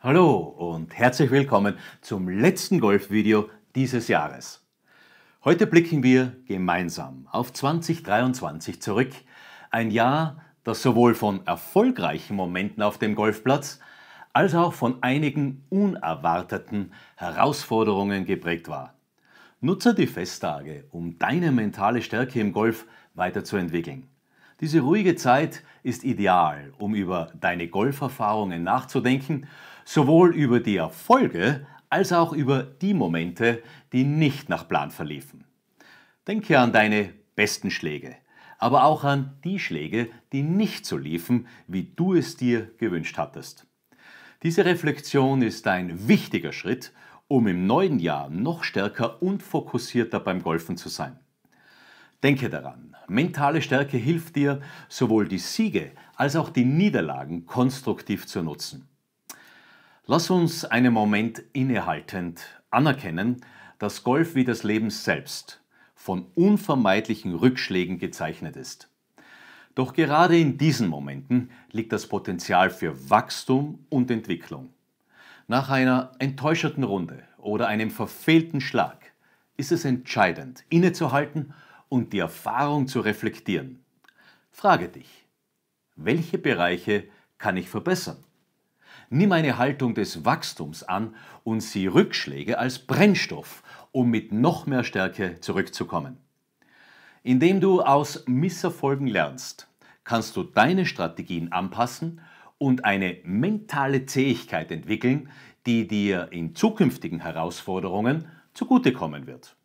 Hallo und herzlich willkommen zum letzten Golfvideo dieses Jahres. Heute blicken wir gemeinsam auf 2023 zurück, ein Jahr, das sowohl von erfolgreichen Momenten auf dem Golfplatz als auch von einigen unerwarteten Herausforderungen geprägt war. Nutze die Festtage, um deine mentale Stärke im Golf weiterzuentwickeln. Diese ruhige Zeit ist ideal, um über deine Golferfahrungen nachzudenken, sowohl über die Erfolge als auch über die Momente, die nicht nach Plan verliefen. Denke an deine besten Schläge, aber auch an die Schläge, die nicht so liefen, wie du es dir gewünscht hattest. Diese Reflexion ist ein wichtiger Schritt, um im neuen Jahr noch stärker und fokussierter beim Golfen zu sein. Denke daran, mentale Stärke hilft dir, sowohl die Siege als auch die Niederlagen konstruktiv zu nutzen. Lass uns einen Moment innehaltend anerkennen, dass Golf wie das Leben selbst von unvermeidlichen Rückschlägen gezeichnet ist. Doch gerade in diesen Momenten liegt das Potenzial für Wachstum und Entwicklung. Nach einer enttäuschenden Runde oder einem verfehlten Schlag ist es entscheidend, innezuhalten und die Erfahrung zu reflektieren. Frage dich, welche Bereiche kann ich verbessern? Nimm eine Haltung des Wachstums an und sieh Rückschläge als Brennstoff, um mit noch mehr Stärke zurückzukommen. Indem du aus Misserfolgen lernst, kannst du deine Strategien anpassen und eine mentale Zähigkeit entwickeln, die dir in zukünftigen Herausforderungen zugutekommen wird.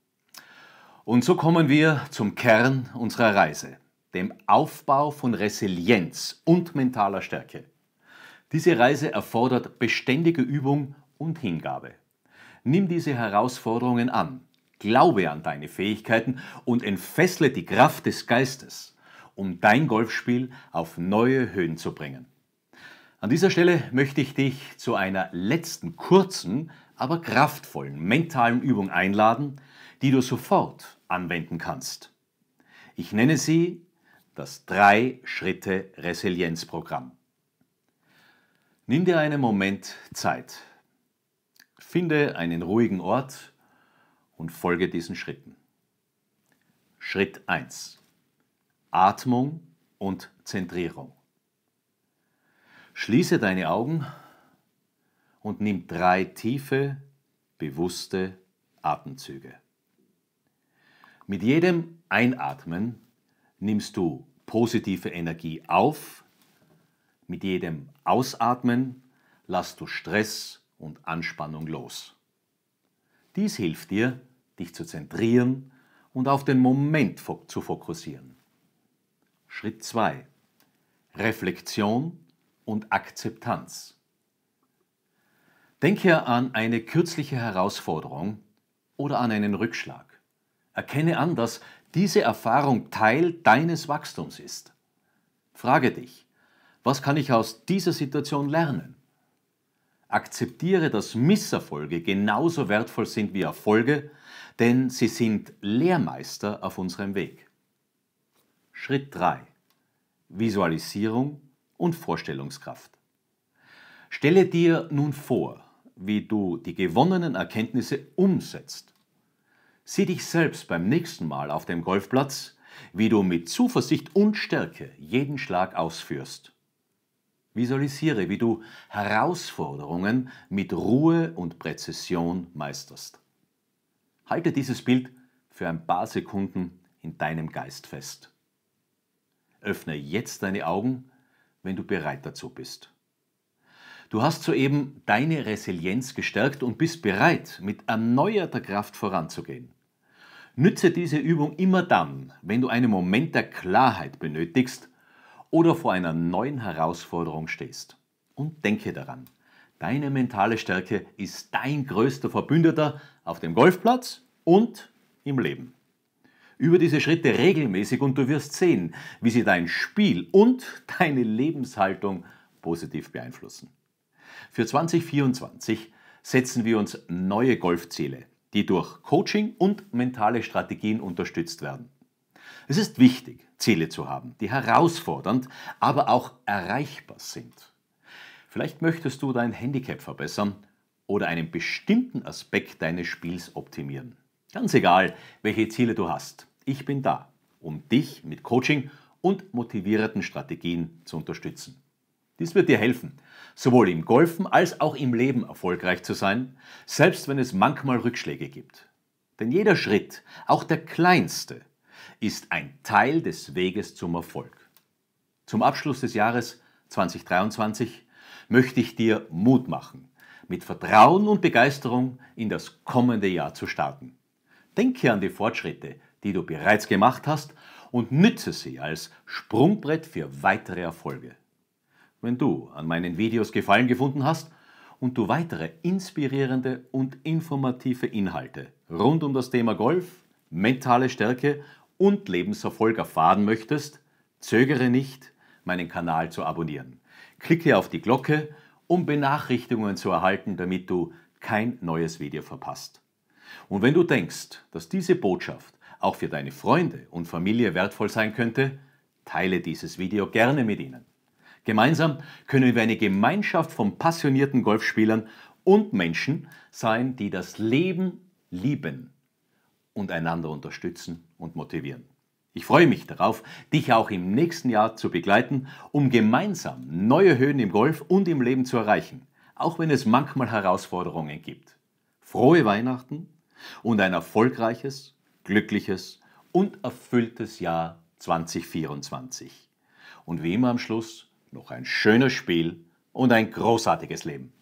Und so kommen wir zum Kern unserer Reise, dem Aufbau von Resilienz und mentaler Stärke. Diese Reise erfordert beständige Übung und Hingabe. Nimm diese Herausforderungen an, glaube an deine Fähigkeiten und entfessle die Kraft des Geistes, um dein Golfspiel auf neue Höhen zu bringen. An dieser Stelle möchte ich dich zu einer letzten kurzen, aber kraftvollen mentalen Übung einladen, die du sofort anwenden kannst. Ich nenne sie das drei schritte resilienz programm Nimm dir einen Moment Zeit. Finde einen ruhigen Ort und folge diesen Schritten. Schritt 1. Atmung und Zentrierung. Schließe deine Augen und nimm drei tiefe, bewusste Atemzüge. Mit jedem Einatmen nimmst du positive Energie auf, mit jedem Ausatmen lässt du Stress und Anspannung los. Dies hilft dir, dich zu zentrieren und auf den Moment zu fokussieren. Schritt 2. Reflexion und Akzeptanz. Denke an eine kürzliche Herausforderung oder an einen Rückschlag. Erkenne an, dass diese Erfahrung Teil deines Wachstums ist. Frage dich, was kann ich aus dieser Situation lernen? Akzeptiere, dass Misserfolge genauso wertvoll sind wie Erfolge, denn sie sind Lehrmeister auf unserem Weg. Schritt 3. Visualisierung und Vorstellungskraft. Stelle dir nun vor, wie du die gewonnenen Erkenntnisse umsetzt Sieh dich selbst beim nächsten Mal auf dem Golfplatz, wie du mit Zuversicht und Stärke jeden Schlag ausführst. Visualisiere, wie du Herausforderungen mit Ruhe und Präzision meisterst. Halte dieses Bild für ein paar Sekunden in deinem Geist fest. Öffne jetzt deine Augen, wenn du bereit dazu bist. Du hast soeben deine Resilienz gestärkt und bist bereit, mit erneuerter Kraft voranzugehen. Nütze diese Übung immer dann, wenn du einen Moment der Klarheit benötigst oder vor einer neuen Herausforderung stehst. Und denke daran, deine mentale Stärke ist dein größter Verbündeter auf dem Golfplatz und im Leben. Über diese Schritte regelmäßig und du wirst sehen, wie sie dein Spiel und deine Lebenshaltung positiv beeinflussen. Für 2024 setzen wir uns neue Golfziele, die durch Coaching und mentale Strategien unterstützt werden. Es ist wichtig, Ziele zu haben, die herausfordernd, aber auch erreichbar sind. Vielleicht möchtest du dein Handicap verbessern oder einen bestimmten Aspekt deines Spiels optimieren. Ganz egal, welche Ziele du hast, ich bin da, um dich mit Coaching und motivierten Strategien zu unterstützen. Dies wird dir helfen, sowohl im Golfen als auch im Leben erfolgreich zu sein, selbst wenn es manchmal Rückschläge gibt. Denn jeder Schritt, auch der kleinste, ist ein Teil des Weges zum Erfolg. Zum Abschluss des Jahres 2023 möchte ich dir Mut machen, mit Vertrauen und Begeisterung in das kommende Jahr zu starten. Denke an die Fortschritte, die du bereits gemacht hast und nütze sie als Sprungbrett für weitere Erfolge. Wenn du an meinen Videos Gefallen gefunden hast und du weitere inspirierende und informative Inhalte rund um das Thema Golf, mentale Stärke und Lebenserfolg erfahren möchtest, zögere nicht, meinen Kanal zu abonnieren. Klicke auf die Glocke, um Benachrichtigungen zu erhalten, damit du kein neues Video verpasst. Und wenn du denkst, dass diese Botschaft auch für deine Freunde und Familie wertvoll sein könnte, teile dieses Video gerne mit ihnen. Gemeinsam können wir eine Gemeinschaft von passionierten Golfspielern und Menschen sein, die das Leben lieben und einander unterstützen und motivieren. Ich freue mich darauf, dich auch im nächsten Jahr zu begleiten, um gemeinsam neue Höhen im Golf und im Leben zu erreichen, auch wenn es manchmal Herausforderungen gibt. Frohe Weihnachten und ein erfolgreiches, glückliches und erfülltes Jahr 2024. Und wie immer am Schluss noch ein schönes Spiel und ein großartiges Leben.